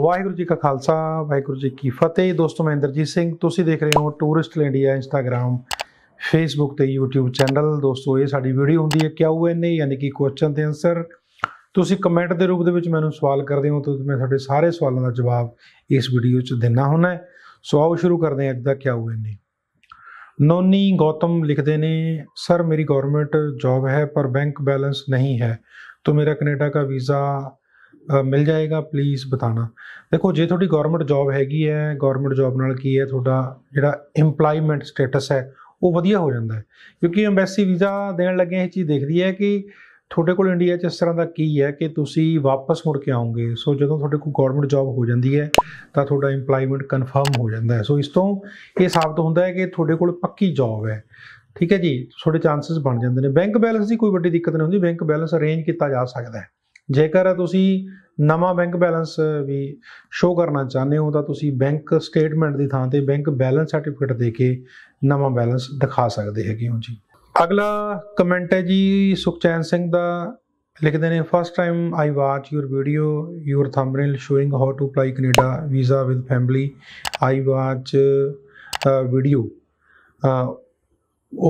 ਵਾਹਿਗੁਰੂ ਜੀ ਕਾ ਖਾਲਸਾ ਵਾਹਿਗੁਰੂ ਜੀ ਕੀ ਫਤਿਹ ਦੋਸਤੋ ਮੈਂ ਇੰਦਰਜੀਤ ਸਿੰਘ ਤੁਸੀਂ ਦੇਖ ਰਹੇ ਹੋ ਟੂਰਿਸਟ ਇੰਡੀਆ ਇੰਸਟਾਗ੍ਰam ਫੇਸਬੁੱਕ ਤੇ YouTube ਚੈਨਲ ਦੋਸਤੋ ਇਹ ਸਾਡੀ ਵੀਡੀਓ ਹੁੰਦੀ ਹੈ ਕਿਉ ਐਨ ਏ ਯਾਨੀ ਕਿ ਕੁਐਸਚਨ ਤੇ ਆਨਸਰ ਤੁਸੀਂ ਕਮੈਂਟ ਦੇ ਰੂਪ ਦੇ ਵਿੱਚ ਮੈਨੂੰ ਸਵਾਲ ਕਰਦੇ ਹੋ ਤਾਂ ਮੈਂ ਤੁਹਾਡੇ ਸਾਰੇ ਸਵਾਲਾਂ ਦਾ ਜਵਾਬ ਇਸ ਵੀਡੀਓ 'ਚ ਦੇਣਾ ਹੁੰਦਾ ਸੋ ਆਓ ਸ਼ੁਰੂ ਕਰਦੇ ਹਾਂ ਅੱਜ ਦਾ ਕਿਉ ਐਨ ਏ ਨੋਨੀ ਗੌਤਮ ਲਿਖਦੇ ਨੇ ਸਰ ਮੇਰੀ ਗਵਰਨਮੈਂਟ ਜੌਬ ਹੈ ਪਰ ਬੈਂਕ ਬੈਲੈਂਸ ਨਹੀਂ ਹੈ ਤੋ ਮੇਰਾ ਕੈਨੇਡਾ ਦਾ ਵੀਜ਼ਾ ਮਿਲ ਜਾਏਗਾ ਪਲੀਜ਼ ਬਤਾਣਾ ਦੇਖੋ ਜੇ ਤੁਹਾਡੀ ਗਵਰਨਮੈਂਟ ਜੌਬ ਹੈਗੀ ਹੈ ਗਵਰਨਮੈਂਟ ਜੌਬ ਨਾਲ ਕੀ ਹੈ ਤੁਹਾਡਾ ਜਿਹੜਾ এমਪਲੋਇਮੈਂਟ ਸਟੇਟਸ ਹੈ ਉਹ ਵਧੀਆ ਹੋ ਜਾਂਦਾ ਹੈ ਕਿਉਂਕਿ ਐਮਬੈਸੀ ਵੀਜ਼ਾ ਦੇਣ ਲੱਗੇ ਇਹ ਚੀਜ਼ ਦੇਖਦੀ ਹੈ ਕਿ ਤੁਹਾਡੇ ਕੋਲ ਇੰਡੀਆ 'ਚ ਇਸ ਤਰ੍ਹਾਂ ਦਾ ਕੀ ਹੈ ਕਿ ਤੁਸੀਂ ਵਾਪਸ ਮੁੜ ਕੇ ਆਉਂਗੇ ਸੋ ਜਦੋਂ ਤੁਹਾਡੇ ਕੋਲ ਗਵਰਨਮੈਂਟ ਜੌਬ ਹੋ ਜਾਂਦੀ ਹੈ ਤਾਂ ਤੁਹਾਡਾ ਏਮਪਲੋਇਮੈਂਟ ਕਨਫਰਮ ਹੋ ਜਾਂਦਾ ਹੈ ਸੋ ਇਸ ਤੋਂ ਇਹ ਸਾਬਤ ਹੁੰਦਾ ਹੈ ਕਿ ਤੁਹਾਡੇ ਕੋਲ ਪੱਕੀ ਜੌਬ ਹੈ ਠੀਕ ਹੈ ਜੀ ਤੁਹਾਡੇ ਚਾਂਸਸ ਬਣ ਜਾਂਦੇ ਨੇ ਬੈਂਕ ਬੈਲੈਂਸ ਦੀ ਕੋਈ ਵੱਡੀ ਦਿੱਕਤ ਨਹੀਂ ਹੁੰਦੀ ਬੈਂਕ ਬੈਲੈਂਸ ਅਰੇਂਜ ਕੀਤਾ ਜਾ ਸਕਦਾ ਹੈ ਜੇਕਰ ਤੁਸੀਂ ਨਵਾਂ ਬੈਂਕ ਬੈਲੈਂਸ ਵੀ ਸ਼ੋ ਕਰਨਾ ਚਾਹੁੰਦੇ ਹੋ ਤਾਂ ਤੁਸੀਂ ਬੈਂਕ ਸਟੇਟਮੈਂਟ ਦੀ ਥਾਂ ਤੇ ਬੈਂਕ ਬੈਲੈਂਸ ਸਰਟੀਫਿਕੇਟ ਦੇ ਕੇ ਨਵਾਂ ਬੈਲੈਂਸ ਦਿਖਾ ਸਕਦੇ ਹੈਗੇ ਹੋ ਜੀ ਅਗਲਾ ਕਮੈਂਟ ਹੈ ਜੀ ਸੁਖਚੈਨ ਸਿੰਘ ਦਾ ਲਿਖਦੇ ਨੇ first time I watch your video your thumbnail showing how to apply Canada visa with family I watch video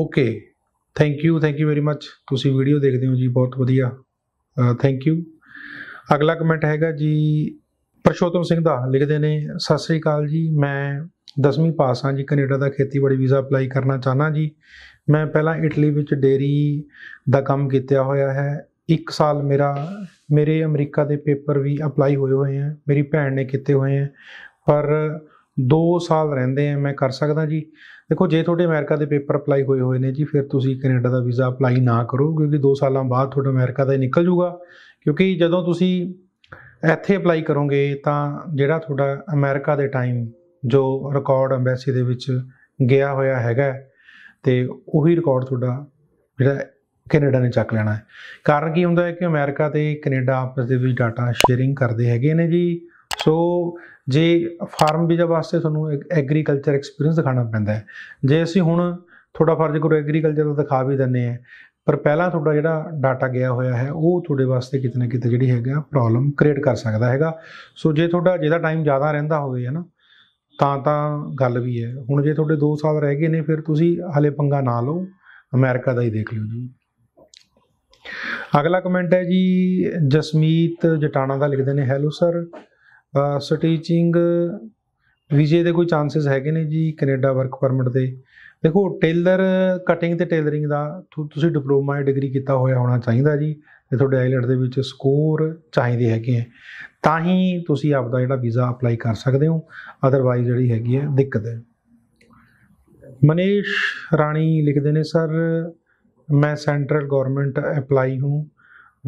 okay thank you thank you very much ਤੁਸੀਂ ਵੀਡੀਓ ਦੇਖਦੇ ਹੋ ਜੀ ਬਹੁਤ ਵਧੀਆ ਥੈਂਕ uh, ਯੂ ਅਗਲਾ ਕਮੈਂਟ ਹੈਗਾ ਜੀ ਪਰਸ਼ੋਤਮ ਸਿੰਘ ਦਾ ਲਿਖਦੇ ਨੇ ਸਤਿ ਸ੍ਰੀ ਅਕਾਲ ਜੀ ਮੈਂ 10ਵੀਂ ਪਾਸ ਹਾਂ ਜੀ ਕੈਨੇਡਾ ਦਾ ਖੇਤੀਬਾੜੀ ਵੀਜ਼ਾ ਅਪਲਾਈ ਕਰਨਾ ਚਾਹਨਾ ਜੀ ਮੈਂ ਪਹਿਲਾਂ ਇਟਲੀ ਵਿੱਚ ਡੇਰੀ ਦਾ ਕੰਮ ਕੀਤਾ ਹੋਇਆ ਹੈ 1 ਸਾਲ ਮੇਰਾ ਮੇਰੇ ਅਮਰੀਕਾ ਦੇ ਪੇਪਰ ਵੀ ਅਪਲਾਈ ਹੋਏ ਹੋਏ ਆ ਮੇਰੀ ਭੈਣ ਨੇ ਕੀਤੇ ਹੋਏ ਆ ਪਰ 2 ਸਾਲ ਰਹਿੰਦੇ ਆ ਮੈਂ ਕਰ ਸਕਦਾ ਜੀ ਦੇਖੋ ਜੇ ਤੁਹਾਡੇ ਅਮਰੀਕਾ ਦੇ ਪੇਪਰ ਅਪਲਾਈ ਹੋਏ ਹੋਏ ਨੇ ਜੀ ਫਿਰ ਤੁਸੀਂ ਕੈਨੇਡਾ ਦਾ ਵੀਜ਼ਾ ਅਪਲਾਈ ਨਾ ਕਰੋ ਕਿਉਂਕਿ 2 ਸਾਲਾਂ ਬਾਅਦ ਤੁਹਾਡਾ ਅਮਰੀਕਾ ਦਾ ਹੀ ਨਿਕਲ ਜਾਊਗਾ ਕਿਉਂਕਿ ਜਦੋਂ ਤੁਸੀਂ ਇੱਥੇ ਅਪਲਾਈ ਕਰੋਗੇ ਤਾਂ ਜਿਹੜਾ ਤੁਹਾਡਾ ਅਮਰੀਕਾ ਦੇ ਟਾਈਮ ਜੋ ਰਿਕਾਰਡ ਐਮਬੈਸੀ ਦੇ ਵਿੱਚ ਗਿਆ ਹੋਇਆ ਹੈਗਾ ਤੇ ਉਹੀ ਰਿਕਾਰਡ ਤੁਹਾਡਾ ਜਿਹੜਾ ਕੈਨੇਡਾ ਨੇ ਚੱਕ ਲੈਣਾ ਹੈ ਕਾਰਨ ਕੀ ਹੁੰਦਾ ਹੈ ਕਿ ਅਮਰੀਕਾ ਤੇ ਕੈਨੇਡਾ ਆਪਸ ਦੇ ਵਿੱਚ ਡਾਟਾ ਸ਼ੇਅਰਿੰਗ ਕਰਦੇ ਹੈਗੇ ਨੇ ਜੀ ਸੋ ਜੇ ਫਾਰਮ ਵੀਜ਼ਾ ਵਾਸਤੇ ਤੁਹਾਨੂੰ ਐਗਰੀਕਲਚਰ ਐਕਸਪੀਰੀਅੰਸ ਦਿਖਾਣਾ ਪੈਂਦਾ ਹੈ ਜੇ ਅਸੀਂ ਹੁਣ ਥੋੜਾ ਫਰਜ਼ ਕਰੋ ਐਗਰੀਕਲਚਰ ਦਾ ਦਿਖਾ ਵੀ ਦਿੰਨੇ ਆ ਪਰ ਪਹਿਲਾਂ ਤੁਹਾਡਾ ਜਿਹੜਾ ਡਾਟਾ ਗਿਆ ਹੋਇਆ ਹੈ ਉਹ ਤੁਹਾਡੇ ਵਾਸਤੇ ਕਿਤੇ ਨਾ ਕਿਤੇ ਜਿਹੜੀ ਹੈਗਾ ਪ੍ਰੋਬਲਮ ਕ੍ਰੀਏਟ ਕਰ ਸਕਦਾ ਹੈਗਾ ਸੋ ਜੇ ਤੁਹਾਡਾ ਜਿਹਦਾ ਟਾਈਮ ਜ਼ਿਆਦਾ ਰਹਿੰਦਾ ਹੋਵੇ ਹੈ ਨਾ ਤਾਂ ਤਾਂ ਗੱਲ ਵੀ ਹੈ ਹੁਣ ਜੇ ਤੁਹਾਡੇ 2 ਸਾਲ ਰਹਿ ਗਏ ਨੇ ਫਿਰ ਤੁਸੀਂ ਹਲੇ ਪੰਗਾ ਨਾ ਲਓ ਅਮਰੀਕਾ ਦਾ ਹੀ ਦੇਖ ਲਿਓ ਜੀ ਅਗਲਾ ਕਮੈਂਟ ਹੈ ਜੀ ਜਸਮੀਤ ਜਟਾਣਾ ਦਾ ਲਿਖਦੇ ਨੇ ਹੈਲੋ ਸਰ ਸਟੀਚਿੰਗ ਵੀਜ਼ੇ ਦੇ ਕੋਈ ਚਾਂਸਸ ਹੈਗੇ ਨੇ ਜੀ ਕੈਨੇਡਾ ਵਰਕ ਪਰਮਿਟ ਦੇ ਦੇਖੋ ਟੇਲਰ ਕਟਿੰਗ ਤੇ ਟੇਲਰਿੰਗ ਦਾ ਤੁਸੀਂ ਡਿਪਲੋਮਾ ਜਾਂ ਡਿਗਰੀ ਕੀਤਾ ਹੋਇਆ ਹੋਣਾ ਚਾਹੀਦਾ ਜੀ ਤੇ ਤੁਹਾਡੇ ਆਈਲੈਂਡ ਦੇ ਵਿੱਚ ਸਕੋਰ ਚਾਹੀਦੇ ਹੈਗੇ ਆ ਤਾਂ ਹੀ ਤੁਸੀਂ ਆਪਦਾ ਜਿਹੜਾ ਵੀਜ਼ਾ ਅਪਲਾਈ ਕਰ ਸਕਦੇ ਹੋ ਅਦਰਵਾਈਜ਼ ਜਿਹੜੀ ਹੈਗੀ ਹੈ ਦਿੱਕਤ ਹੈ ਮਨੀਸ਼ ਰਾਣੀ ਲਿਖਦੇ ਨੇ ਸਰ मैं सेंट्रल गवर्नमेंट अप्लाई हूँ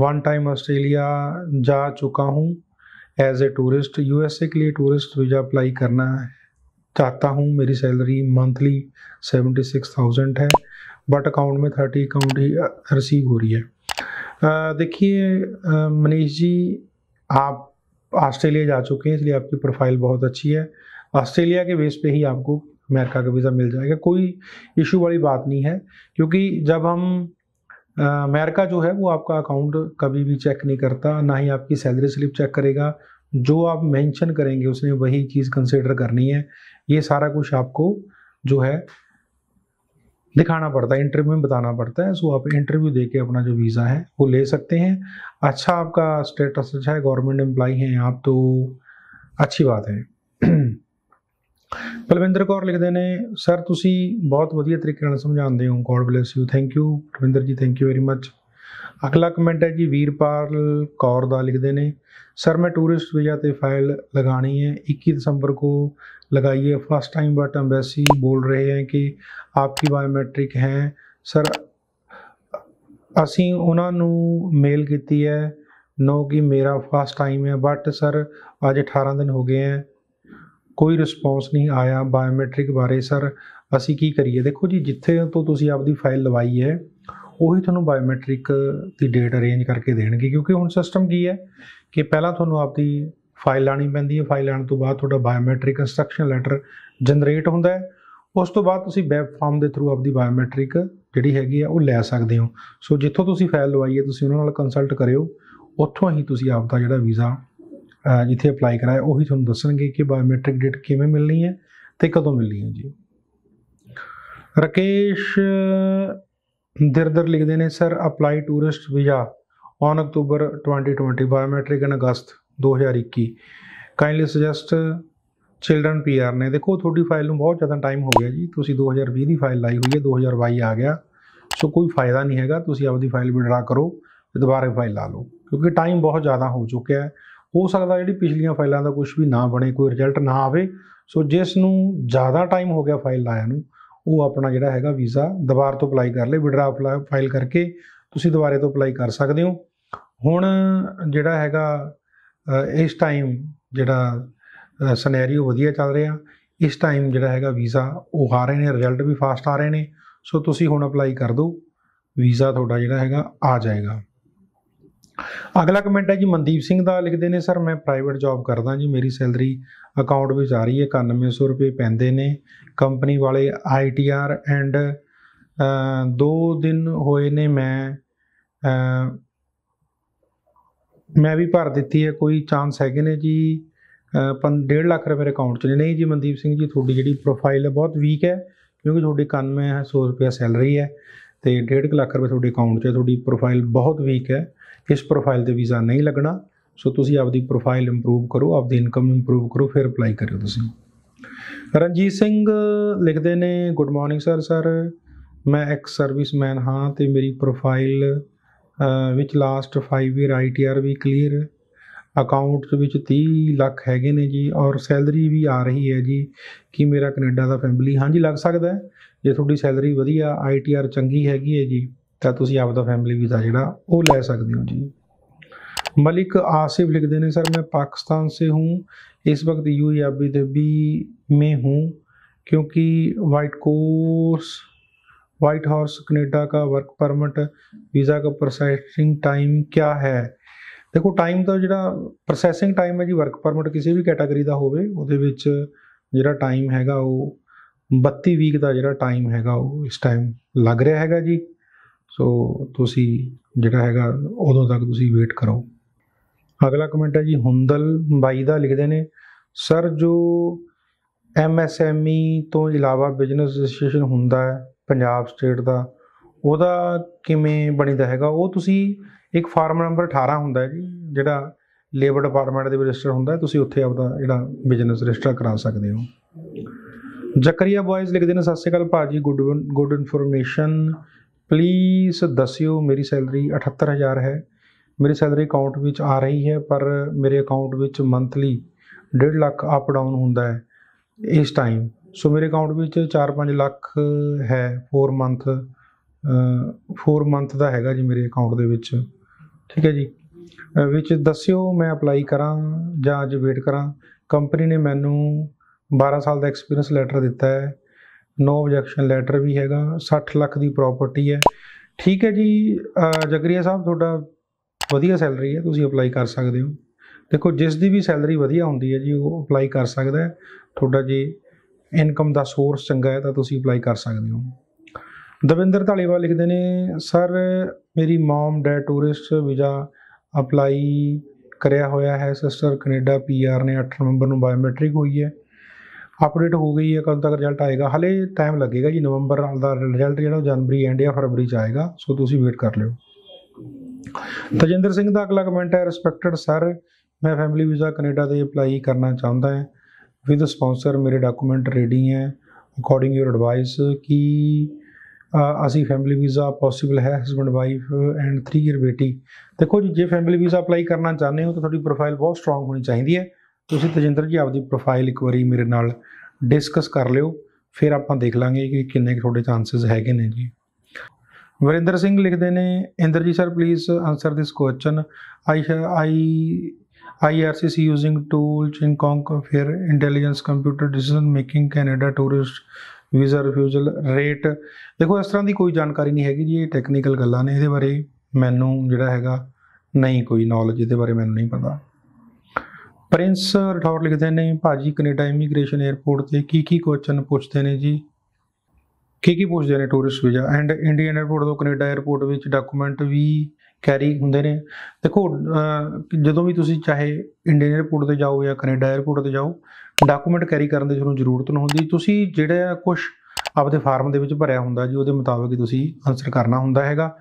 वन टाइम ऑस्ट्रेलिया जा चुका हूँ एज ए टूरिस्ट ਕੇ ਲਈ ਟੂਰਿਸਟ ਵੀਜ਼ਾ ਅਪਲਾਈ ਕਰਨਾ ਹੈ चाहता हूँ मेरी salary monthly seventy six thousand है बट अकाउंट में थर्टी अकाउंट ही रिसीव हो रही है देखिए मनीष जी आप ऑस्ट्रेलिया जा चुके हैं इसलिए आपकी प्रोफाइल बहुत अच्छी है ऑस्ट्रेलिया के बेस पे ही आपको अमेरिका का वीज़ा मिल जाएगा कोई इशू वाली बात नहीं है क्योंकि जब हम अमेरिका जो है वो आपका अकाउंट कभी भी चेक नहीं करता ना ही आपकी सैलरी स्लिप चेक करेगा जो आप मेंशन करेंगे उसने वही चीज़ कंसिडर करनी है ये सारा कुछ आपको जो है दिखाना पड़ता है इंटरव्यू में बताना पड़ता है सो आप इंटरव्यू दे के अपना जो वीज़ा है वो ले सकते हैं अच्छा आपका स्टेटस अच्छा है गवर्नमेंट एम्प्लाई हैं आप तो अच्छी बात है बलविंदर कौर लिख देने सर तुम बहुत वजिए तरीके ਨਾਲ हो god god you thank you you जी थैंक यू वेरी मच अगला कमेंट है जी वीरपाल कौर का लिखते हैं सर मैं tourist visa visa file file है इक्की दसंबर को ਲਗਾਈਏ ਫਸਟ ਟਾਈਮ ਬਟ एम्बेसी ਬੋਲ ਰਹੇ ਹੈ ਕਿ ਆਪਕੀ ਬਾਇਓਮੈਟ੍ਰਿਕ ਹੈ ਸਰ ਅਸੀਂ ਉਹਨਾਂ ਨੂੰ ਮੇਲ ਕੀਤੀ ਹੈ ਨੋ ਕਿ ਮੇਰਾ ਫਸਟ ਟਾਈਮ ਹੈ ਬਟ ਸਰ ਅੱਜ 18 ਦਿਨ ਹੋ ਗਏ ਹੈ ਕੋਈ ਰਿਸਪੌਂਸ ਨਹੀਂ ਆਇਆ ਬਾਇਓਮੈਟ੍ਰਿਕ ਬਾਰੇ ਸਰ ਅਸੀਂ ਕੀ ਕਰੀਏ ਦੇਖੋ ਜੀ ਜਿੱਥੇ ਤੋਂ ਤੁਸੀਂ ਆਪਦੀ ਫਾਈਲ ਲਵਾਈ ਹੈ ਉਹੀ ਤੁਹਾਨੂੰ ਬਾਇਓਮੈਟ੍ਰਿਕ ਦੀ ਡੇਟ ਅਰੇਂਜ ਕਰਕੇ ਦੇਣਗੇ ਕਿਉਂਕਿ ਹੁਣ ਸਿਸਟਮ ਕੀ ਹੈ ਕਿ ਪਹਿਲਾਂ ਤੁਹਾਨੂੰ ਆਪਦੀ ਫਾਈਲ ਲਾਣੀ ਪੈਂਦੀ ਹੈ ਫਾਈਲ ਲਾਣ ਤੋਂ ਬਾਅਦ ਤੁਹਾਡਾ ਬਾਇਓਮੈਟ੍ਰਿਕ ਇਨਸਟਰਕਸ਼ਨ ਲੈਟਰ ਜਨਰੇਟ ਹੁੰਦਾ ਹੈ ਉਸ ਤੋਂ ਬਾਅਦ ਤੁਸੀਂ ਵੈਬ ਫਾਰਮ ਦੇ ਥਰੂ ਆਪਦੀ ਬਾਇਓਮੈਟ੍ਰਿਕ ਜਿਹੜੀ ਹੈਗੀ ਆ ਉਹ ਲੈ ਸਕਦੇ ਹੋ ਸੋ ਜਿੱਥੋਂ ਤੁਸੀਂ ਫਾਈਲ ਲਵਾਈਏ ਤੁਸੀਂ ਉਹਨਾਂ ਨਾਲ ਕੰਸਲਟ ਕਰਿਓ ਉੱਥੋਂ ਹੀ ਤੁਸੀਂ ਆਪਦਾ ਜਿਹੜਾ ਵੀਜ਼ਾ ਜਿੱਥੇ ਅਪਲਾਈ ਕਰਾਇਆ ਉਹੀ ਤੁਹਾਨੂੰ ਦੱਸਣਗੇ ਕਿ ਬਾਇਓਮੈਟ੍ਰਿਕ ਡੇਟ ਕਿਵੇਂ ਮਿਲਣੀ ਹੈ ਤੇ ਕਦੋਂ ਮਿਲਣੀ ਹੈ ਜੀ ਰਕੇਸ਼ ਦਿਰਦਰ ਲਿਖਦੇ ਨੇ sir apply tourist visa on October 2020 biometric in August 2021 kindly suggest children PR ਨੇ ਦੇਖੋ ਤੁਹਾਡੀ ਫਾਈਲ ਨੂੰ ਬਹੁਤ ਜ਼ਿਆਦਾ ਟਾਈਮ ਹੋ ਗਿਆ ਜੀ ਤੁਸੀਂ 2020 ਦੀ ਫਾਈਲ ਲਾਈ ਹੋਈ ਹੈ 2022 ਆ ਗਿਆ ਸੋ ਕੋਈ ਫਾਇਦਾ ਨਹੀਂ ਹੈਗਾ ਤੁਸੀਂ ਆਪਦੀ ਫਾਈਲ ਵਿਡਰਾ ਕਰੋ ਤੇ ਦੁਬਾਰਾ ਫਾਈਲ ਲਾ ਲਓ ਕਿਉਂਕਿ ਟਾਈਮ ਬਹੁਤ ਜ਼ਿਆਦਾ ਹੋ ਚੁੱਕਿਆ ਹੈ ਹੋ ਸਕਦਾ ਜਿਹੜੀ ਪਿਛਲੀਆਂ ਫਾਈਲਾਂ ਦਾ ਕੁਝ ਵੀ ਨਾ ਬਣੇ ਕੋਈ ਰਿਜ਼ਲਟ ਨਾ ਆਵੇ ਸੋ ਜਿਸ ਨੂੰ ਜ਼ਿਆਦਾ ਟਾਈਮ ਹੋ ਗਿਆ ਫਾਈਲ ਲਾਇਆ ਨੂੰ ਉਹ ਆਪਣਾ ਜਿਹੜਾ ਹੈਗਾ ਵੀਜ਼ਾ ਦੁਬਾਰਾ ਤੋਂ ਅਪਲਾਈ ਕਰ ਲੈ ਵਿਡਰਾ ਫਾਈਲ ਕਰਕੇ ਤੁਸੀਂ ਦੁਬਾਰੇ ਤੋਂ ਅਪਲਾਈ ਕਰ ਸਕਦੇ ਹੋ ਹੁਣ ਜਿਹੜਾ ਹੈਗਾ ਇਸ ਟਾਈਮ ਜਿਹੜਾ ਸਿਨੈਰੀਓ ਵਧੀਆ ਚੱਲ ਰਿਹਾ ਇਸ ਟਾਈਮ ਜਿਹੜਾ ਹੈਗਾ ਵੀਜ਼ਾ ਉਹ ਆ ਰਹੇ ਨੇ ਰਿਜ਼ਲਟ ਵੀ ਫਾਸਟ ਆ ਰਹੇ ਨੇ ਸੋ ਤੁਸੀਂ ਹੁਣ ਅਪਲਾਈ ਕਰ ਦਿਓ ਵੀਜ਼ਾ ਤੁਹਾਡਾ ਜਿਹੜਾ ਹੈਗਾ ਆ ਜਾਏਗਾ ਅਗਲਾ ਕਮੈਂਟ ਹੈ ਜੀ ਮਨਦੀਪ ਸਿੰਘ ਦਾ ਲਿਖਦੇ ਨੇ ਸਰ ਮੈਂ ਪ੍ਰਾਈਵੇਟ ਜੌਬ ਕਰਦਾ ਜੀ ਮੇਰੀ ਸੈਲਰੀ ਅਕਾਊਂਟ ਵਿੱਚ ਆ ਰਹੀ ਹੈ 9100 ਰੁਪਏ ਪੈਂਦੇ ਨੇ ਕੰਪਨੀ ਵਾਲੇ ਆਈਟੀਆਰ ਐਂਡ ਦੋ ਦਿਨ ਹੋਏ ਨੇ ਮੈਂ ਮੈਂ ਵੀ ਭਰ ਦਿੱਤੀ ਹੈ ਕੋਈ ਚਾਂਸ ਹੈਗੇ ਨੇ ਜੀ 1.5 ਲੱਖ ਰੁਪਏ ਅਕਾਊਂਟ 'ਚ ਨਹੀਂ ਜੀ ਮਨਦੀਪ ਸਿੰਘ ਜੀ ਤੁਹਾਡੀ ਜਿਹੜੀ ਪ੍ਰੋਫਾਈਲ ਹੈ ਬਹੁਤ ਵੀਕ ਹੈ ਕਿਉਂਕਿ ਤੁਹਾਡੀ ਕੰਨ ਮੈਂ 100 ਰੁਪਏ ਸੈਲਰੀ ਹੈ ਤੇ 1.5 ਲੱਖ ਰੁਪਏ ਤੁਹਾਡੇ ਅਕਾਊਂਟ 'ਚ ਤੁਹਾਡੀ ਪ੍ਰੋਫਾਈਲ ਬਹੁਤ ਵੀਕ ਹੈ ਇਸ ਪ੍ਰੋਫਾਈਲ ਤੇ ਵੀਜ਼ਾ ਨਹੀਂ ਲੱਗਣਾ ਸੋ ਤੁਸੀਂ ਆਪਦੀ ਪ੍ਰੋਫਾਈਲ ਇੰਪਰੂਵ ਕਰੋ ਆਪਦੀ ਇਨਕਮ ਇੰਪਰੂਵ ਕਰੋ ਫਿਰ ਅਪਲਾਈ ਕਰਿਓ ਤੁਸੀਂ ਰਣਜੀਤ ਸਿੰਘ ਲਿਖਦੇ ਨੇ ਗੁੱਡ ਮਾਰਨਿੰਗ ਸਰ ਸਰ ਮੈਂ ਐਕਸ ਸਰਵਿਸਮੈਨ ਹਾਂ ਤੇ ਮੇਰੀ ਪ੍ਰੋਫਾਈਲ ਵਿੱਚ ਲਾਸਟ 5 ਇਅਰ ਆਈਟੀਆਰ ਵੀ ਕਲੀਅਰ ਅਕਾਊਂਟ ਵਿੱਚ 30 ਲੱਖ ਹੈਗੇ ਨੇ ਜੀ ਔਰ ਸੈਲਰੀ ਵੀ ਆ ਰਹੀ ਹੈ ਜੀ ਕਿ ਮੇਰਾ ਕੈਨੇਡਾ ਦਾ ਫੈਮਿਲੀ ਹਾਂਜੀ ਲੱਗ ਸਕਦਾ ਹੈ ਜੇ ਤੁਹਾਡੀ ਸੈਲਰੀ ਵਧੀਆ ਆਈਟੀਆਰ ਚੰਗੀ ਹੈਗੀ ਹੈ ਜੀ ਤਾਂ ਤੁਸੀਂ ਆਪ ਦਾ ਫੈਮਿਲੀ ਵੀਜ਼ਾ ਜਿਹੜਾ ਉਹ ਲੈ ਸਕਦੇ ਹੋ ਜੀ ਮਲਿਕ ਆਸਿਫ ਲਿਖਦੇ ਨੇ ਸਰ ਮੈਂ ਪਾਕਿਸਤਾਨ ਸੇ ਹੂੰ ਇਸ ਵਕਤ यू ਦੇ ਵੀ ਮੈਂ ਹੂੰ ਕਿਉਂਕਿ white course white horse Canada ਦਾ ਵਰਕ ਪਰਮਿਟ ਵੀਜ਼ਾ ਦਾ ਪ੍ਰੋਸੈਸਿੰਗ ਟਾਈਮ ਕੀ ਹੈ ਦੇਖੋ ਟਾਈਮ ਦਾ ਜਿਹੜਾ ਪ੍ਰੋਸੈਸਿੰਗ ਟਾਈਮ ਹੈ ਜੀ ਵਰਕ ਪਰਮਿਟ ਕਿਸੇ ਵੀ ਕੈਟਾਗਰੀ ਦਾ ਹੋਵੇ ਉਹਦੇ ਵਿੱਚ ਜਿਹੜਾ ਟਾਈਮ ਹੈਗਾ ਉਹ 32 ਵੀਕ ਦਾ ਜਿਹੜਾ ਟਾਈਮ ਹੈਗਾ ਉਹ ਇਸ ਟਾਈਮ ਲੱਗ ਰਿਹਾ ਹੈਗਾ ਜੀ ਸੋ ਤੁਸੀਂ ਜਿਹੜਾ ਹੈਗਾ ਉਦੋਂ ਤੱਕ ਤੁਸੀਂ ਵੇਟ ਕਰੋ ਅਗਲਾ ਕਮੈਂਟ ਹੈ ਜੀ ਹੁੰਦਲ ਬਾਈ ਦਾ ਲਿਖਦੇ ਨੇ ਸਰ ਜੋ ਐਮਐਸਐਮਈ ਤੋਂ ਇਲਾਵਾ ਬਿਜ਼ਨਸ ਰਜਿਸਟ੍ਰੇਸ਼ਨ ਹੁੰਦਾ ਹੈ ਪੰਜਾਬ ਸਟੇਟ ਦਾ ਉਹਦਾ ਕਿਵੇਂ ਬਣੀਦਾ ਹੈਗਾ ਉਹ ਤੁਸੀਂ ਇੱਕ ਫਾਰਮ ਨੰਬਰ 18 ਹੁੰਦਾ ਜੀ ਜਿਹੜਾ ਲੇਬਰ ਡਿਪਾਰਟਮੈਂਟ ਦੇ ਰਜਿਸਟਰ ਹੁੰਦਾ ਤੁਸੀਂ ਉੱਥੇ ਆਪਦਾ ਜਿਹੜਾ ਬਿਜ਼ਨਸ ਰਜਿਸਟਰ ਕਰਾ ਸਕਦੇ ਹੋ ਜ਼ਕਰੀਆ ਬॉयਜ਼ ਲਿਖਦੇ ਨੇ ਸਤਿ ਸ਼੍ਰੀ ਅਕਾਲ ਭਾਜੀ ਗੁੱਡ ਗੁੱਡ ਇਨਫੋਰਮੇਸ਼ਨ ਪਲੀਜ਼ ਦੱਸਿਓ ਮੇਰੀ ਸੈਲਰੀ 78000 ਹੈ ਮੇਰੀ ਸੈਲਰੀ ਅਕਾਊਂਟ ਵਿੱਚ ਆ ਰਹੀ ਹੈ ਪਰ ਮੇਰੇ ਅਕਾਊਂਟ ਵਿੱਚ ਮੰਥਲੀ 1.5 ਲੱਖ ਅਪ ਡਾਊਨ ਹੁੰਦਾ ਹੈ ਇਸ ਟਾਈਮ ਸੋ ਮੇਰੇ ਅਕਾਊਂਟ ਵਿੱਚ 4-5 ਲੱਖ ਹੈ 4 ਮੰਥ 4 ਮੰਥ ਦਾ ਹੈਗਾ ਜੀ ਮੇਰੇ ਅਕਾਊਂਟ ਦੇ ਵਿੱਚ ਠੀਕ ਹੈ ਜੀ ਵਿੱਚ ਦੱਸਿਓ ਮੈਂ ਅਪਲਾਈ ਕਰਾਂ ਜਾਂ ਅੱਜ ਵੇਟ ਕਰਾਂ ਕੰਪਨੀ ਨੇ ਮੈਨੂੰ 12 ਸਾਲ ਦਾ ਐਕਸਪੀਰੀਅੰਸ ਲੈਟਰ ਦਿੱਤਾ ਹੈ ਨੋ ਆਬਜੈਕਸ਼ਨ ਲੈਟਰ ਵੀ ਹੈਗਾ 60 ਲੱਖ ਦੀ ਪ੍ਰਾਪਰਟੀ ਹੈ ਠੀਕ ਹੈ ਜੀ ਜਗਰੀਆ ਸਾਹਿਬ ਤੁਹਾਡਾ ਵਧੀਆ ਸੈਲਰੀ ਹੈ ਤੁਸੀਂ ਅਪਲਾਈ ਕਰ ਸਕਦੇ ਹੋ ਦੇਖੋ ਜਿਸ ਦੀ ਵੀ ਸੈਲਰੀ ਵਧੀਆ ਹੁੰਦੀ ਹੈ ਜੀ ਉਹ ਅਪਲਾਈ ਕਰ ਸਕਦਾ ਹੈ ਤੁਹਾਡਾ ਜੀ ਇਨਕਮ ਦਾ ਸੋਰਸ ਚੰਗਾ ਹੈ ਤਾਂ ਤੁਸੀਂ ਅਪਲਾਈ ਕਰ ਸਕਦੇ ਹੋ ਦਵਿੰਦਰ ਢਾਲੀਵਾਲ ਲਿਖਦੇ ਨੇ ਸਰ ਮੇਰੀ ਮਮ ਡੈ ਟੂਰਿਸਟ ਵੀਜ਼ਾ ਅਪਲਾਈ ਕਰਿਆ ਹੋਇਆ ਹੈ ਸਿਸਟਰ ਕੈਨੇਡਾ ਪੀਆਰ ਨੇ 8 ਨਵੰਬਰ ਨੂੰ ਬਾਇਓਮੈਟ੍ਰਿਕ ਹੋਈ ਹੈ ਅਪਡੇਟ ਹੋ ਗਈ ਹੈ ਕਦੋਂ ਤੱਕ ਰਿਜ਼ਲਟ ਆਏਗਾ ਹਲੇ ਟਾਈਮ ਲੱਗੇਗਾ ਜੀ ਨਵੰਬਰ ਦਾ ਰਿਜ਼ਲਟ ਜਿਹੜਾ ਜਨਵਰੀ ਐਂਡ ਜਾਂ ਫਰਵਰੀ ਚ ਆਏਗਾ ਸੋ ਤੁਸੀਂ ਵੇਟ ਕਰ ਲਿਓ ਤਜਿੰਦਰ ਸਿੰਘ ਦਾ ਅਗਲਾ ਕਮੈਂਟ ਹੈ ਰਿਸਪੈਕਟਡ ਸਰ ਮੈਂ ਫੈਮਿਲੀ ਵੀਜ਼ਾ ਕੈਨੇਡਾ ਦੇ ਅਪਲਾਈ ਕਰਨਾ ਚਾਹੁੰਦਾ ਹਾਂ ਵਿਦ ਸਪான்ਸਰ ਮੇਰੇ ਡਾਕੂਮੈਂਟ ਰੈਡੀ ਹੈ ਅਕੋਰਡਿੰਗ ਯੂਰ ਐਡਵਾਈਸ ਕਿ ਅਸੀਂ ਫੈਮਿਲੀ ਵੀਜ਼ਾ ਪੋਸੀਬਲ ਹੈ ਹਸਬੰਡ ਵਾਈਫ ਐਂਡ 3 ਇਅਰ ਬੇਟੀ ਦੇਖੋ ਜੀ ਜੇ ਫੈਮਿਲੀ ਵੀਜ਼ਾ ਅਪਲਾਈ ਕਰਨਾ ਚਾਹੁੰਦੇ ਹੋ ਤਾਂ ਤੁਹਾਡੀ ਪ੍ਰੋਫਾਈਲ ਬਹੁਤ ਸਟਰੋਂਗ ਹੋਣੀ ਚਾਹੀਦੀ ਹੈ ਤੁਸੀਂ ਤਜਿੰਦਰ ਜੀ ਆਪਦੀ ਪ੍ਰੋਫਾਈਲ ਇੱਕ ਵਾਰੀ ਮੇਰੇ ਨਾਲ ਡਿਸਕਸ ਕਰ ਲਿਓ ਫਿਰ ਆਪਾਂ ਦੇਖ ਲਾਂਗੇ ਕਿ ਕਿੰਨੇ ਤੁਹਾਡੇ ਚਾਂਸਸ ਹੈਗੇ ਨੇ ਜੀ ਵਰਿੰਦਰ ਸਿੰਘ ਲਿਖਦੇ ਨੇ Inder ji sir please answer this question I I IRCC using tools in Concur intelligence computer decision making Canada tourist visa refusal rate ਦੇਖੋ ਇਸ ਤਰ੍ਹਾਂ ਦੀ ਕੋਈ ਜਾਣਕਾਰੀ ਨਹੀਂ ਹੈਗੀ ਜੀ ਇਹ ਟੈਕਨੀਕਲ ਗੱਲਾਂ ਨੇ ਇਹਦੇ ਬਾਰੇ ਮੈਨੂੰ ਜਿਹੜਾ ਹੈਗਾ ਨਹੀਂ ਕੋਈ ਨੌਲੇਜ ਇਹਦੇ ਬਾਰੇ ਮੈਨੂੰ ਨਹੀਂ ਪਤਾ ਪ੍ਰਿੰਸ ਰਠੌਰ ਲਿਖਦੇ ਨੇ ਭਾਜੀ ਕੈਨੇਡਾ ਇਮੀਗ੍ਰੇਸ਼ਨ 에ਅਰਪੋਰਟ ਤੇ ਕੀ ਕੀ ਕੁਐਸਚਨ ਪੁੱਛਦੇ ਨੇ ਜੀ ਕੀ ਕੀ ਪੁੱਛਦੇ ਨੇ tourist visa and Indian airport ਤੋਂ ਕੈਨੇਡਾ 에ਅਰਪੋਰਟ ਵਿੱਚ ਡਾਕੂਮੈਂਟ ਵੀ ਕੈਰੀ ਹੁੰਦੇ ਨੇ ਦੇਖੋ ਜਦੋਂ ਵੀ ਤੁਸੀਂ ਚਾਹੇ ਇੰਡੀਅਨ 에ਅਰਪੋਰਟ ਤੇ ਜਾਓ ਜਾਂ ਕੈਨੇਡਾ 에ਅਰਪੋਰਟ ਤੇ ਜਾਓ ਡਾਕੂਮੈਂਟ ਕੈਰੀ ਕਰਨ ਦੀ ਤੁਹਾਨੂੰ ਜ਼ਰੂਰਤ ਨਹੀਂ ਹੁੰਦੀ ਤੁਸੀਂ ਜਿਹੜਾ ਕੁਝ ਆਪਦੇ ਫਾਰਮ ਦੇ ਵਿੱਚ ਭਰਿਆ ਹੁੰਦਾ ਜੀ ਉਹਦੇ ਮੁਤਾਬਕ ਹੀ ਤੁਸੀਂ ਆਨਸਰ ਕਰਨਾ ਹੁੰਦਾ ਹੈਗਾ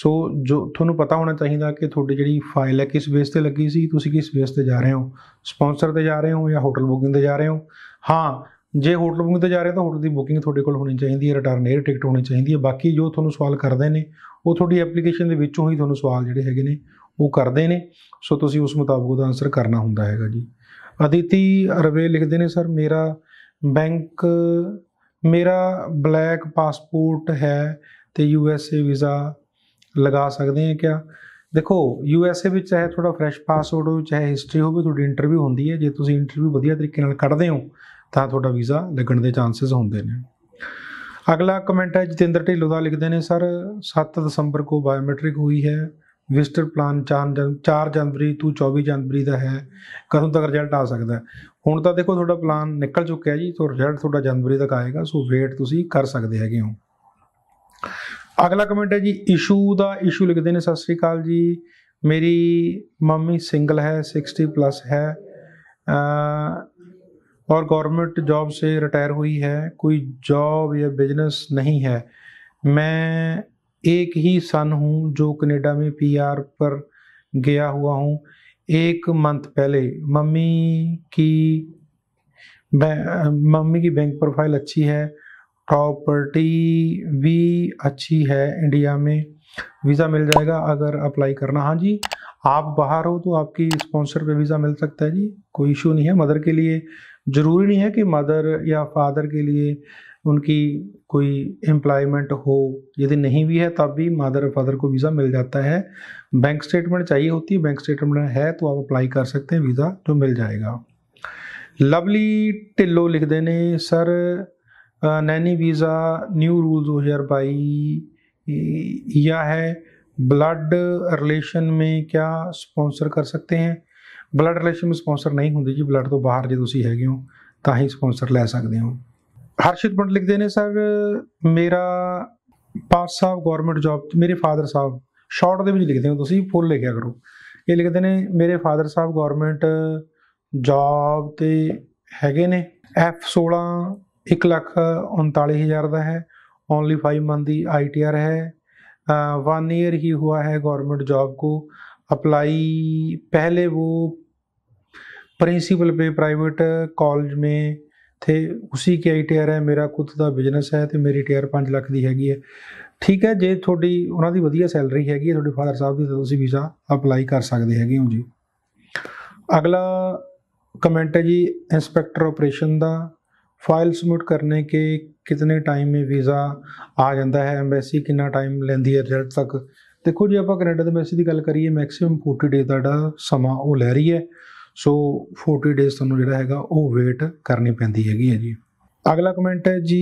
ਸੋ ਜੋ ਤੁਹਾਨੂੰ ਪਤਾ ਹੋਣਾ ਚਾਹੀਦਾ ਕਿ ਤੁਹਾਡੀ ਜਿਹੜੀ ਫਾਈਲ ਹੈ ਕਿਸ ਬੇਸ ਤੇ ਲੱਗੀ ਸੀ ਤੁਸੀਂ ਕਿਸ ਬੇਸ ਤੇ ਜਾ ਰਹੇ ਹੋ ਸਪਾਂਸਰ ਤੇ ਜਾ ਰਹੇ ਹੋ ਜਾਂ ਹੋਟਲ ਬੁਕਿੰਗ ਤੇ ਜਾ ਰਹੇ ਹੋ ਹਾਂ ਜੇ ਹੋਟਲ ਬੁਕਿੰਗ ਤੇ ਜਾ ਰਹੇ ਤਾਂ ਹੋਟਲ ਦੀ ਬੁਕਿੰਗ ਤੁਹਾਡੇ ਕੋਲ ਹੋਣੀ ਚਾਹੀਦੀ ਹੈ ਰਿਟਰਨ 에ਅਰ ਟਿਕਟ ਹੋਣੀ ਚਾਹੀਦੀ ਹੈ ਬਾਕੀ ਜੋ ਤੁਹਾਨੂੰ ਸਵਾਲ ਕਰਦੇ ਨੇ ਉਹ ਤੁਹਾਡੀ ਐਪਲੀਕੇਸ਼ਨ ਦੇ ਵਿੱਚੋਂ ਹੀ ਤੁਹਾਨੂੰ ਸਵਾਲ ਜਿਹੜੇ ਹੈਗੇ ਨੇ ਉਹ ਕਰਦੇ ਨੇ ਸੋ ਤੁਸੀਂ ਉਸ ਮੁਤਾਬਕ ਉਹਦਾ ਆਨਸਰ ਕਰਨਾ ਹੁੰਦਾ ਹੈਗਾ ਜੀ ਅਦਿਤੀ ਰਵੇ ਲਿਖਦੇ ਨੇ ਸਰ ਮੇਰਾ ਬੈਂਕ ਮੇਰਾ ਬਲੈਕ ਪਾਸਪੋਰਟ ਹੈ ਤੇ ਯੂ ਐਸ ਏ ਵੀਜ਼ਾ ਲਗਾ ਸਕਦੇ ਆ ਕਿਆ ਦੇਖੋ ਯੂ ਐਸ ਏ ਵਿੱਚ ਚਾਹੇ ਤੁਹਾਡਾ ਫਰੈਸ਼ ਪਾਸਪੋਰਟ ਹੋਵੇ ਚਾਹੇ ਹਿਸਟਰੀ ਹੋਵੇ ਤੁਹਾਡੀ ਇੰਟਰਵਿਊ ਹੁੰਦੀ ਹੈ ਜੇ ਤੁਸੀਂ ਇੰਟਰਵਿਊ ਵਧੀਆ ਤਰੀਕੇ ਨਾਲ ਕੱਢਦੇ ਹੋ ਤਾਂ ਤੁਹਾਡਾ ਵੀਜ਼ਾ ਲੱਗਣ ਦੇ ਚਾਂਸਸ ਹੁੰਦੇ ਨੇ ਅਗਲਾ ਕਮੈਂਟ ਹੈ ਜਤਿੰਦਰ ਢਿੱਲੋਂ ਦਾ ਲਿਖਦੇ ਨੇ ਸਰ 7 ਦਸੰਬਰ ਕੋ ਬਾਇਓਮੈਟ੍ਰਿਕ ਹੋਈ ਹੈ ਵਿਜ਼ਟਰ ਪਲਾਨ 4 ਜਨਵਰੀ ਤੋਂ 24 ਜਨਵਰੀ ਦਾ ਹੈ ਕਦੋਂ ਤੱਕ ਰਿਜ਼ਲਟ ਆ ਸਕਦਾ ਹੈ ਹੁਣ ਤਾਂ ਦੇਖੋ ਤੁਹਾਡਾ ਪਲਾਨ ਨਿਕਲ ਚੁੱਕਿਆ ਜੀ ਸੋ ਰਿਜ਼ਲਟ ਤੁਹਾਡਾ ਜਨਵਰੀ ਤੱਕ ਆਏਗਾ ਸੋ ਵੇਟ ਤੁਸੀਂ ਕਰ ਸਕਦੇ ਹੈਗੇ ਹੋ ਅਗਲਾ ਕਮੈਂਟ ਹੈ ਜੀ ਇਸ਼ੂ ਦਾ ਇਸ਼ੂ ਲਿਖਦੇ ਨੇ ਸਤਿ ਸ੍ਰੀ ਅਕਾਲ ਜੀ ਮੇਰੀ ਮੰਮੀ ਸਿੰਗਲ ਹੈ 60 ਪਲੱਸ ਹੈ और गवर्नमेंट जॉब से रिटायर हुई है कोई जॉब या बिजनेस नहीं है मैं एक ही सन हूँ जो कनेडा में पीआर पर गया हुआ हूँ एक मंथ पहले मम्मी की मम्मी की बैंक प्रोफाइल अच्छी है प्रॉपर्टी भी अच्छी है इंडिया में वीज़ा मिल जाएगा अगर अप्लाई करना हाँ जी आप बाहर हो तो आपकी स्पॉन्सर पे वीज़ा मिल सकता है जी कोई इशू नहीं है मदर के लिए ज़रूरी नहीं है कि मदर या फादर के लिए उनकी कोई एम्प्लॉयमेंट हो यदि नहीं भी है तब भी मदर फादर को वीज़ा मिल जाता है बैंक स्टेटमेंट चाहिए होती है बैंक स्टेटमेंट है तो आप अप्लाई कर सकते हैं वीज़ा जो मिल जाएगा लवली टिल्लो लिख देने sir nanny visa new rules दो हज़ार बाई या है ਬਲੱਡ ਰਿਲੇਸ਼ਨ ਮੇ ਕਿਆ ਸਪான்ਸਰ ਕਰ ਸਕਤੇ ਹੈ ਬਲੱਡ ਰਿਲੇਸ਼ਨ ਮੇ ਸਪான்ਸਰ ਨਹੀਂ ਹੁੰਦੀ ਜੀ ਬਲੱਡ ਤੋਂ ਬਾਹਰ ਜੇ ਤੁਸੀਂ ਹੈਗੇ ਹੋ ਤਾਂ ਹੀ ਸਪான்ਸਰ ਲੈ ਸਕਦੇ ਹੋ ਹਰਸ਼ਿਤ ਪੰਡ ਲਿਖਦੇ ਨੇ ਸਰ ਮੇਰਾ ਪਾਸ ਸਾਹਿਬ ਗਵਰਨਮੈਂਟ ਜੌਬ ਮੇਰੇ ਫਾਦਰ ਸਾਹਿਬ ਸ਼ਾਰਟ ਦੇ ਵਿੱਚ ਲਿਖਦੇ ਹੋ ਤੁਸੀਂ ਫੁੱਲ ਲਿਖਿਆ ਕਰੋ ਇਹ ਲਿਖਦੇ ਨੇ ਮੇਰੇ ਫਾਦਰ ਸਾਹਿਬ ਗਵਰਨਮੈਂਟ ਜੌਬ ਤੇ ਹੈਗੇ ਨੇ F16 39000 ਦਾ ਹੈ ਓਨਲੀ 5 ਮੰਥ ਦੀ ਆਈਟੀਆਰ ਹੈ वन ईयर ही हुआ है गवर्नमेंट जॉब को अप्लाई पहले वो ਪ੍ਰਿੰਸੀਪਲ ਪੇ ਪ੍ਰਾਈਵੇਟ ਕਾਲਜ ਮੇ ਥੇ ਉਸੀ ਕੀ ਆਈਟੀਆਰ ਹੈ ਮੇਰਾ ਖੁਦ ਦਾ ਬਿਜ਼ਨਸ ਹੈ ਤੇ ਮੇਰੀ ਟੀਆਰ 5 ਲੱਖ ਦੀ ਹੈਗੀ ਹੈ ਠੀਕ ਹੈ ਜੇ ਤੁਹਾਡੀ ਉਹਨਾਂ ਦੀ ਵਧੀਆ ਸੈਲਰੀ ਹੈਗੀ ਹੈ ਤੁਹਾਡੇ ਫਾਦਰ ਸਾਹਿਬ ਦੀ ਤਾਂ ਤੁਸੀਂ ਵੀਜ਼ਾ ਅਪਲਾਈ ਕਰ ਸਕਦੇ ਹੈਗੇ ਹੋ ਜੀ ਅਗਲਾ ਕਮੈਂਟ ਹੈ ਜੀ ਇਨਸਪੈਕਟਰ ਆਪਰੇਸ਼ਨ ਦਾ ਫਾਈਲ ਸਬਮਿਟ ਕਰਨੇ ਕਿ ਕਿਤਨੇ ਟਾਈਮ ਮੇ ਵੀਜ਼ਾ ਆ ਜਾਂਦਾ ਹੈ ਐਮਬੈਸੀ ਕਿੰਨਾ ਟਾਈਮ ਲੈਂਦੀ ਹੈ ਰਿਜ਼ਲਟ ਤੱਕ ਦੇਖੋ ਜੇ ਆਪਾਂ ਕੈਨੇਡਾ ਦੇ ਐਮਬੈਸੀ ਦੀ ਗੱਲ ਕਰੀਏ ਮੈਕਸਿਮਮ 40 ਡੇ ਦਾ ਸਮਾਂ ਉਹ ਲੈ ਰਹੀ ਹੈ ਸੋ 40 ਡੇਸ ਤੁਹਾਨੂੰ ਜਿਹੜਾ ਹੈਗਾ ਉਹ ਵੇਟ ਕਰਨੀ ਪੈਂਦੀ ਹੈਗੀ ਹੈ ਜੀ ਅਗਲਾ ਕਮੈਂਟ ਹੈ ਜੀ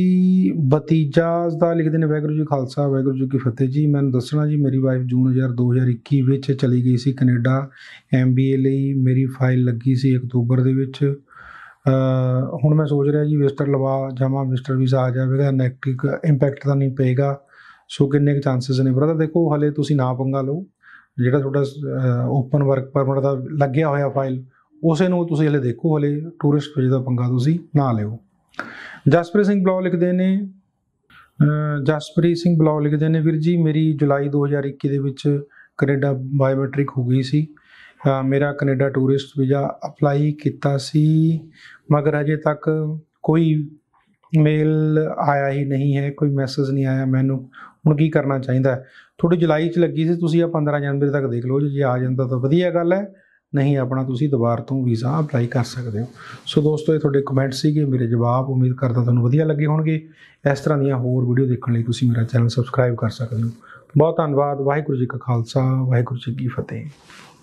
ਬਤੀਜਾਸ ਦਾ ਲਿਖਦੇ ਨੇ ਵੈਗਰੂ ਜੀ ਖਾਲਸਾ ਵੈਗਰੂ ਜੀ ਕੀ ਫਤਿਹ ਜੀ ਮੈਨੂੰ ਦੱਸਣਾ ਜੀ ਮੇਰੀ ਵਾਈਫ ਜੂਨ 2021 ਵਿੱਚ ਚਲੀ ਗਈ ਸੀ ਕੈਨੇਡਾ ਐਮਬੀਏ ਲਈ ਮੇਰੀ ਫਾਈਲ ਲੱਗੀ ਸੀ ਅਕਤੂਬਰ ਦੇ ਵਿੱਚ ਹੁਣ ਮੈਂ ਸੋਚ ਰਿਹਾ ਜੀ ਵਿਜ਼ਟਰ ਲਵਾ ਜਾਵਾਂ ਵਿਜ਼ਟਰ ਵੀਜ਼ਾ ਆ ਜਾਵੇਗਾ ਨੈਗੇਟਿਵ ਇੰਪੈਕਟ ਤਾਂ ਨਹੀਂ ਪਏਗਾ ਸੋ ਕਿੰਨੇ ਕੁ ਚਾਂਸਸ ਨੇ ਬ੍ਰਦਰ ਦੇਖੋ ਹਲੇ ਤੁਸੀਂ ਨਾ ਪੰਗਾ ਲਓ ਜਿਹੜਾ ਤੁਹਾਡਾ ਓਪਨ ਵਰਕ ਪਰਮਿਟ ਦਾ ਲੱਗਿਆ ਹੋਇਆ ਫਾਈਲ ਉਸੇ ਨੂੰ ਤੁਸੀਂ ਹਲੇ ਦੇਖੋ ਹਲੇ ਟੂਰਿਸਟ ਵੀਜ਼ਾ ਦਾ ਪੰਗਾ ਤੁਸੀਂ ਨਾ ਲਿਓ ਜਸਪ੍ਰੀਤ ਸਿੰਘ ਬਲੌ ਲਿਖਦੇ ਨੇ ਜਸਪ੍ਰੀਤ ਸਿੰਘ ਬਲੌ ਲਿਖਦੇ ਨੇ ਵੀਰ ਜੀ ਮੇਰੀ ਜੁਲਾਈ 2021 ਦੇ ਵਿੱਚ ਕੈਨੇਡਾ ਬਾਇਓਮੈਟ੍ਰਿਕ ਹੋ ਗਈ ਸੀ ਮੇਰਾ ਕੈਨੇਡਾ ਟੂਰਿਸਟ ਵੀਜ਼ਾ ਅਪਲਾਈ ਕੀਤਾ ਸੀ ਮਗਰ ਅਜੇ ਤੱਕ ਕੋਈ ਮੇਲ ਆਇਆ ਹੀ ਨਹੀਂ ਹੈ ਕੋਈ ਮੈਸੇਜ ਨਹੀਂ ਆਇਆ ਮੈਨੂੰ ਹੁਣ ਕੀ ਕਰਨਾ ਚਾਹੀਦਾ ਥੋੜੀ ਜੁਲਾਈ ਚ ਲੱਗੀ ਸੀ ਤੁਸੀਂ ਆ 15 ਜਨਵਰੀ ਤੱਕ ਦੇਖ ਲਓ ਜੇ ਆ ਜਾਂਦਾ ਤਾਂ ਵਧੀਆ ਗੱਲ ਹੈ ਨਹੀਂ ਆਪਣਾ ਤੁਸੀਂ ਦੁਬਾਰ ਤੋਂ ਵੀਜ਼ਾ ਅਪਲਾਈ ਕਰ ਸਕਦੇ ਹੋ ਸੋ ਦੋਸਤੋ ਇਹ ਤੁਹਾਡੇ ਕਮੈਂਟ ਸੀਗੇ ਮੇਰੇ ਜਵਾਬ ਉਮੀਦ ਕਰਦਾ ਤੁਹਾਨੂੰ ਵਧੀਆ ਲੱਗੇ ਹੋਣਗੇ ਇਸ ਤਰ੍ਹਾਂ ਦੀਆਂ ਹੋਰ ਵੀਡੀਓ ਦੇਖਣ ਲਈ ਤੁਸੀਂ ਮੇਰਾ ਚੈਨਲ ਸਬਸਕ੍ਰਾਈਬ ਕਰ ਸਕਦੇ ਹੋ ਬਹੁਤ ਧੰਨਵਾਦ ਵਾਹਿਗੁਰੂ ਜੀ ਕਾ ਖਾਲਸਾ ਵਾਹਿਗੁਰੂ ਜੀ ਕੀ ਫਤਿਹ